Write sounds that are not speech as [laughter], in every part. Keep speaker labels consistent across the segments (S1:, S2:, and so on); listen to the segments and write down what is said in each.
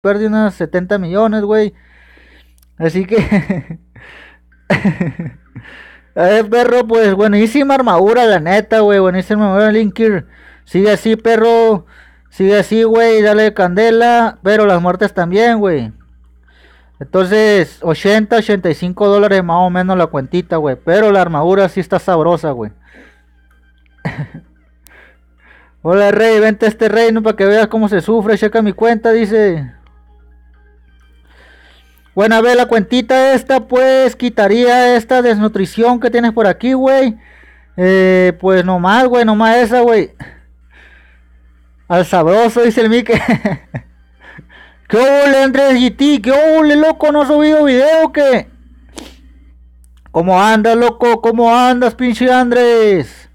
S1: perdí unos 70 millones, güey. Así que... A [laughs] ver, eh, perro, pues buenísima armadura, la neta, güey. Buenísima armadura, Linker. Sigue así, perro. Sigue así, güey. Dale candela. Pero las muertes también, güey. Entonces, 80, 85 dólares más o menos la cuentita, güey. Pero la armadura sí está sabrosa, güey. [laughs] Hola, rey. Vente a este reino para que veas cómo se sufre. Checa mi cuenta, dice. Bueno, a ver, la cuentita esta, pues, quitaría esta desnutrición que tienes por aquí, güey. Eh, pues nomás, güey, nomás esa, güey. Al sabroso, dice el Mike. [laughs] ¿Qué ole, Andrés GT? ¿Qué ole, loco? ¿No has subido video qué? ¿Cómo andas, loco? ¿Cómo andas, pinche Andrés?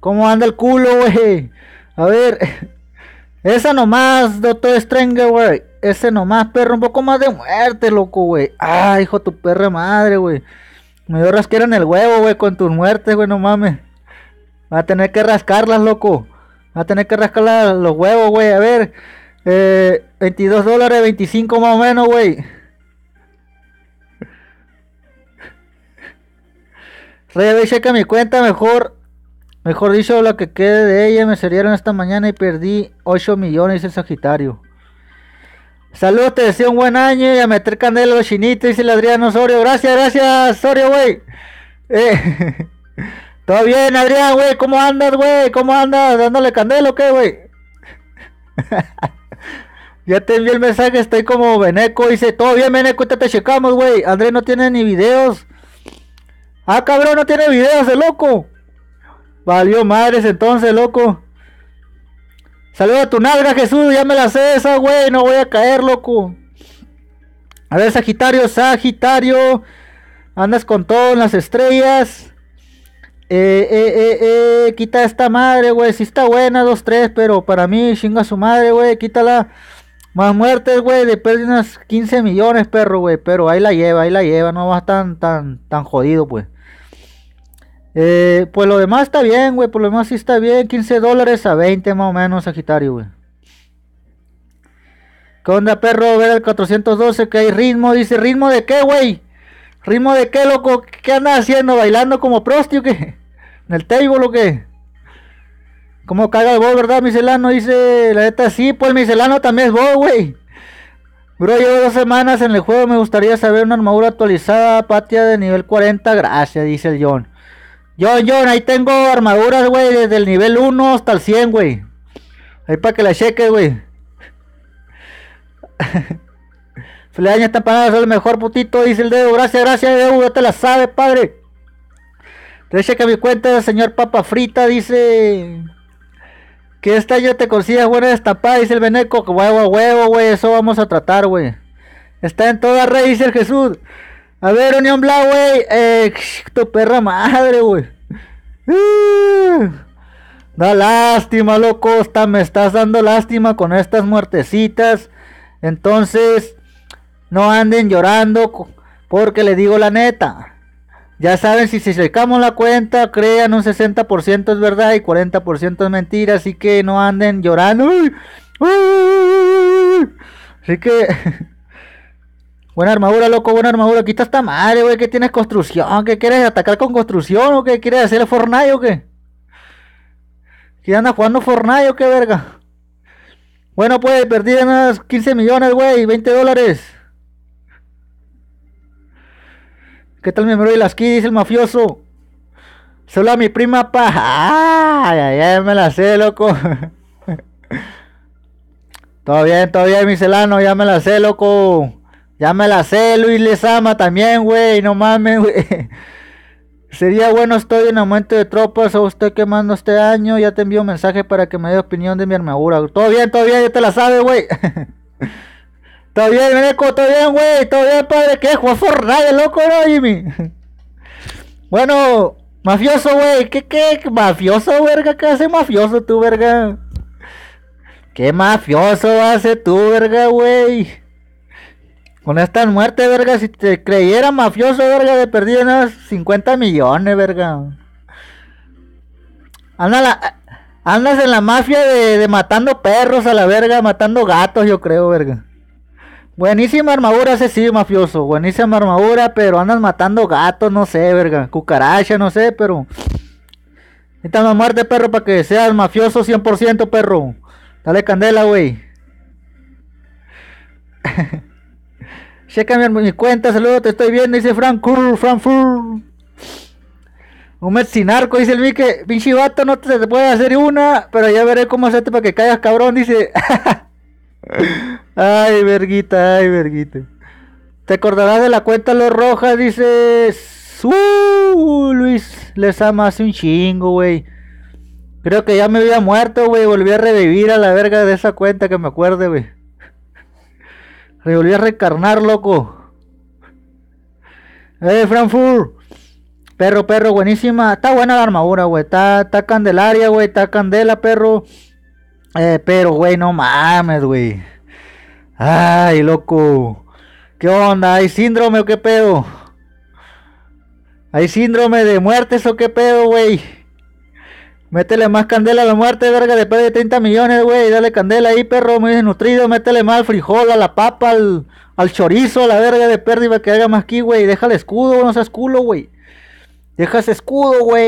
S1: ¿Cómo anda el culo, güey? A ver. [laughs] Esa nomás, doctor Stranger, güey ese nomás, perro, un poco más de muerte, loco, güey. Ah, hijo de tu perra madre, güey. Me dio rasquera en el huevo, güey, con tus muertes, güey, no mames. Va a tener que rascarlas, loco. Va a tener que rascar los huevos, güey. A ver, 22 eh, dólares, 25 más o menos, güey. Rey, checa mi cuenta, mejor. Mejor dicho, lo que quede de ella me salieron esta mañana y perdí 8 millones el Sagitario. Saludos, te deseo un buen año y a meter candela a los chinitos, dice el Adrián Osorio. Gracias, gracias, Osorio, güey. Eh, [laughs] todo bien, Adrián, güey. ¿Cómo andas, güey? ¿Cómo andas? ¿Dándole candela o qué, güey? [laughs] ya te envié el mensaje, estoy como Beneco. Dice, todo bien, Beneco, te, te checamos, güey. Andrés no tiene ni videos. Ah, cabrón, no tiene videos, el loco. Valió madres entonces, loco. Saluda a tu nalga, Jesús. Ya me la sé esa, güey. No voy a caer, loco. A ver, Sagitario, Sagitario. Andas con todo en las estrellas. Eh, eh, eh, eh. Quita esta madre, güey. Si está buena, dos, tres. Pero para mí, chinga su madre, güey. Quítala. Más muertes, güey. Le perdí unas 15 millones, perro, güey. Pero ahí la lleva, ahí la lleva. No va tan, tan, tan jodido, pues. Eh, pues lo demás está bien, güey. Por lo demás sí está bien. 15 dólares a 20 más o menos, Sagitario, güey. ¿Qué onda, perro? Ver el 412 que hay ritmo. Dice, ¿ritmo de qué, güey? ¿Ritmo de qué, loco? ¿Qué andas haciendo? ¿Bailando como prostio qué? [laughs] ¿En el table o que ¿Cómo caga el vos, verdad, miselano? Dice, la neta, sí, pues miselano también es vos, güey. Bro, llevo dos semanas en el juego. Me gustaría saber una armadura actualizada, patia de nivel 40. Gracias, dice el John. Yo, John, ahí tengo armaduras, güey, desde el nivel 1 hasta el 100, güey. Ahí para que la cheques, güey. [laughs] Feliz esta panada, es el mejor putito, dice el dedo. Gracias, gracias, dedo, ya te la sabe, padre. Te checa mi cuenta, señor Papa Frita, dice. Que esta yo te consigas buena destapada, dice el Beneco. Que huevo, huevo, güey, eso vamos a tratar, güey. Está en toda red, dice el Jesús. A ver, Unión Blau, güey. Eh, tu perra madre, güey. Ah. Da lástima, loco. Está, me estás dando lástima con estas muertecitas. Entonces, no anden llorando porque le digo la neta. Ya saben, si, si sacamos la cuenta, crean un 60% es verdad y 40% es mentira. Así que no anden llorando. Así que [laughs] Buena armadura, loco, buena armadura. Aquí está esta madre, güey, que tienes construcción. ¿Qué quieres atacar con construcción o qué quieres el Fortnite o qué? ¿Quién anda jugando Fortnite o qué verga? Bueno, pues perdí unas 15 millones, güey, 20 dólares. ¿Qué tal mi memoria de las keys? el mafioso. Solo a mi prima pa. Ya Me la sé, loco. [laughs] todo bien, todo bien, mi celano, ya me la sé, loco. Ya me la sé, Luis les ama también, güey. No mames, güey. [laughs] Sería bueno, estoy en aumento de tropas o estoy quemando este año. Ya te envío un mensaje para que me dé opinión de mi armadura. Todo bien, todo bien, ya te la sabes, güey. [laughs] todo bien, Meneco, todo bien, güey. Todo bien, padre. ¿Qué? Juan Fortnite, loco, ¿no, Jimmy? [laughs] bueno, mafioso, güey. ¿Qué, qué? Mafioso, verga. ¿Qué hace mafioso tú, verga? ¿Qué mafioso hace tú, verga, güey? Con esta muerte, verga, si te creyera mafioso, verga, de perdido unos 50 millones, verga. andas en la mafia de, matando perros a la verga, matando gatos, yo creo, verga. Buenísima armadura, ese sí, mafioso. Buenísima armadura, pero andas matando gatos, no sé, verga. Cucaracha, no sé, pero... Necesitas muerte, perro, para que seas mafioso 100%, perro. Dale candela, güey. [laughs] Checa mi cuenta, saludos, te estoy viendo, dice Frank, Frankfurt. Un mes sin arco, dice el vique. Pinche vato, no te puede hacer una, pero ya veré cómo hacerte para que caigas, cabrón, dice. [laughs] ay, verguita, ay, verguita. Te acordarás de la cuenta Los Rojas, dice. Uh, Luis, les ama hace un chingo, güey. Creo que ya me había muerto, güey. Volví a revivir a la verga de esa cuenta que me acuerde, güey. Revolví a recarnar, loco. Eh, Frankfurt. Perro, perro, buenísima. Está buena la armadura, güey. Está, está candelaria, güey. Está candela, perro. Eh, pero, güey, no mames, güey. Ay, loco. ¿Qué onda? ¿Hay síndrome o qué pedo? ¿Hay síndrome de muerte o qué pedo, güey? Métele más candela a la muerte, verga, de pérdida de 30 millones, güey. Dale candela ahí, perro, muy desnutrido. Métele más al frijol, a la papa, al, al chorizo, a la verga de pérdida que haga más aquí, güey. Deja el escudo, no seas culo, güey. Deja ese escudo, güey.